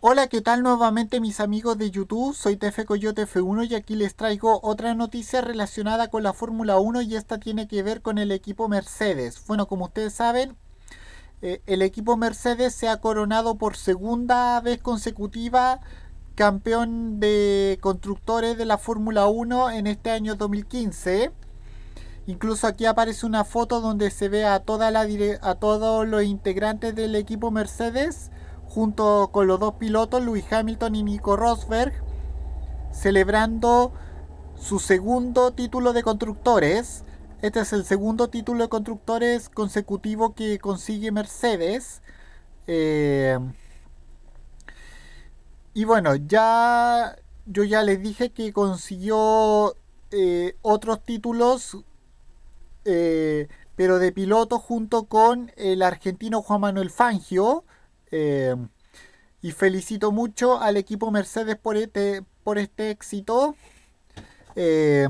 Hola, ¿qué tal nuevamente mis amigos de YouTube? Soy TF Coyote F1 y aquí les traigo otra noticia relacionada con la Fórmula 1 y esta tiene que ver con el equipo Mercedes. Bueno, como ustedes saben, eh, el equipo Mercedes se ha coronado por segunda vez consecutiva campeón de constructores de la Fórmula 1 en este año 2015. Incluso aquí aparece una foto donde se ve a, toda la a todos los integrantes del equipo Mercedes junto con los dos pilotos, Luis Hamilton y Nico Rosberg, celebrando su segundo título de constructores. Este es el segundo título de constructores consecutivo que consigue Mercedes. Eh, y bueno, ya yo ya les dije que consiguió eh, otros títulos, eh, pero de piloto junto con el argentino Juan Manuel Fangio. Eh, y felicito mucho al equipo Mercedes por este, por este éxito. Eh,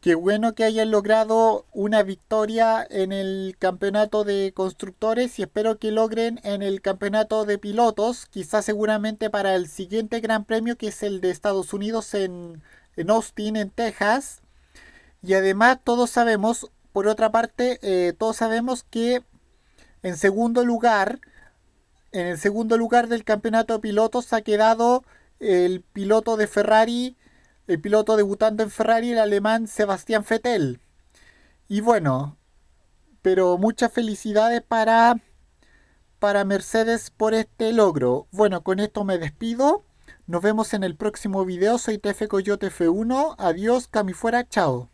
qué bueno que hayan logrado una victoria en el campeonato de constructores y espero que logren en el campeonato de pilotos, quizás seguramente para el siguiente gran premio que es el de Estados Unidos en, Austin, en Texas. Y además todos sabemos, por otra parte, eh, todos sabemos que en segundo lugar, en el segundo lugar del campeonato de pilotos ha quedado el piloto de Ferrari, el piloto debutante en Ferrari, el alemán Sebastián Vettel. Y bueno, pero muchas felicidades para, para Mercedes por este logro. Bueno, con esto me despido. Nos vemos en el próximo video. Soy TF Coyote F1. Adiós, cami fuera, chao.